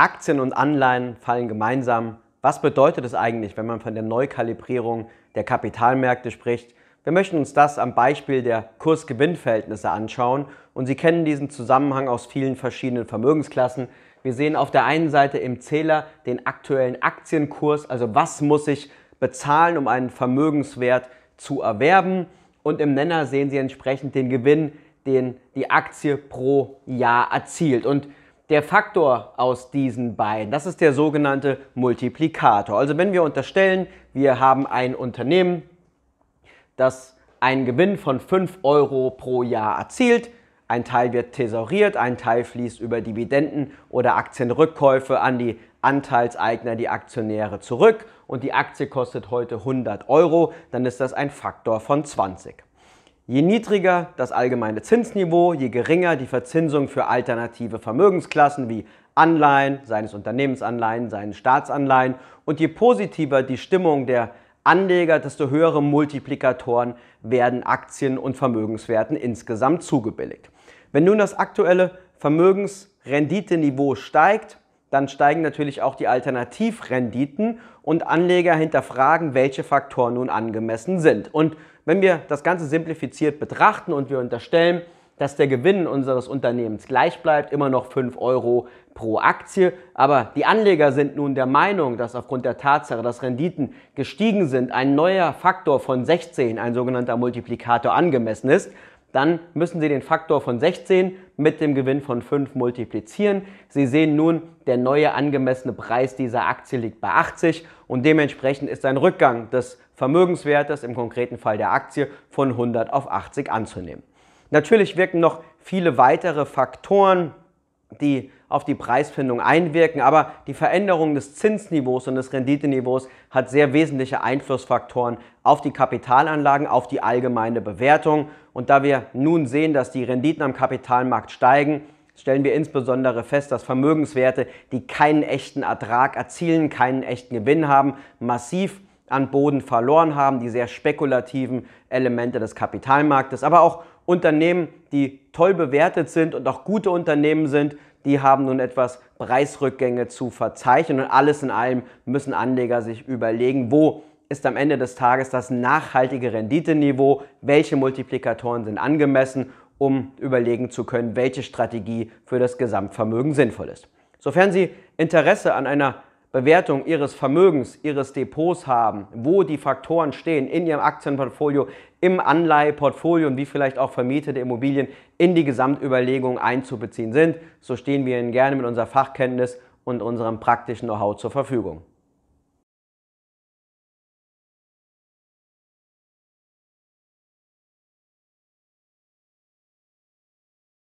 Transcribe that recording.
Aktien und Anleihen fallen gemeinsam. Was bedeutet es eigentlich, wenn man von der Neukalibrierung der Kapitalmärkte spricht? Wir möchten uns das am Beispiel der Kurs-Gewinn-Verhältnisse anschauen und Sie kennen diesen Zusammenhang aus vielen verschiedenen Vermögensklassen. Wir sehen auf der einen Seite im Zähler den aktuellen Aktienkurs, also was muss ich bezahlen, um einen Vermögenswert zu erwerben und im Nenner sehen Sie entsprechend den Gewinn, den die Aktie pro Jahr erzielt. Und der Faktor aus diesen beiden, das ist der sogenannte Multiplikator. Also wenn wir unterstellen, wir haben ein Unternehmen, das einen Gewinn von 5 Euro pro Jahr erzielt, ein Teil wird thesauriert, ein Teil fließt über Dividenden oder Aktienrückkäufe an die Anteilseigner, die Aktionäre zurück und die Aktie kostet heute 100 Euro, dann ist das ein Faktor von 20. Je niedriger das allgemeine Zinsniveau, je geringer die Verzinsung für alternative Vermögensklassen wie Anleihen, seines Unternehmensanleihen, seinen Staatsanleihen und je positiver die Stimmung der Anleger, desto höhere Multiplikatoren werden Aktien und Vermögenswerten insgesamt zugebilligt. Wenn nun das aktuelle Vermögensrenditeniveau steigt, dann steigen natürlich auch die Alternativrenditen und Anleger hinterfragen, welche Faktoren nun angemessen sind. Und wenn wir das Ganze simplifiziert betrachten und wir unterstellen, dass der Gewinn unseres Unternehmens gleich bleibt, immer noch 5 Euro pro Aktie. Aber die Anleger sind nun der Meinung, dass aufgrund der Tatsache, dass Renditen gestiegen sind, ein neuer Faktor von 16, ein sogenannter Multiplikator, angemessen ist dann müssen Sie den Faktor von 16 mit dem Gewinn von 5 multiplizieren. Sie sehen nun, der neue angemessene Preis dieser Aktie liegt bei 80 und dementsprechend ist ein Rückgang des Vermögenswertes, im konkreten Fall der Aktie, von 100 auf 80 anzunehmen. Natürlich wirken noch viele weitere Faktoren die auf die Preisfindung einwirken. Aber die Veränderung des Zinsniveaus und des Renditeniveaus hat sehr wesentliche Einflussfaktoren auf die Kapitalanlagen, auf die allgemeine Bewertung. Und da wir nun sehen, dass die Renditen am Kapitalmarkt steigen, stellen wir insbesondere fest, dass Vermögenswerte, die keinen echten Ertrag erzielen, keinen echten Gewinn haben, massiv an Boden verloren haben, die sehr spekulativen Elemente des Kapitalmarktes, aber auch Unternehmen, die toll bewertet sind und auch gute Unternehmen sind, die haben nun etwas Preisrückgänge zu verzeichnen. Und alles in allem müssen Anleger sich überlegen, wo ist am Ende des Tages das nachhaltige Renditeniveau, welche Multiplikatoren sind angemessen, um überlegen zu können, welche Strategie für das Gesamtvermögen sinnvoll ist. Sofern Sie Interesse an einer Bewertung Ihres Vermögens, Ihres Depots haben, wo die Faktoren stehen in Ihrem Aktienportfolio, im Anleiheportfolio und wie vielleicht auch vermietete Immobilien in die Gesamtüberlegung einzubeziehen sind, so stehen wir Ihnen gerne mit unserer Fachkenntnis und unserem praktischen Know-how zur Verfügung.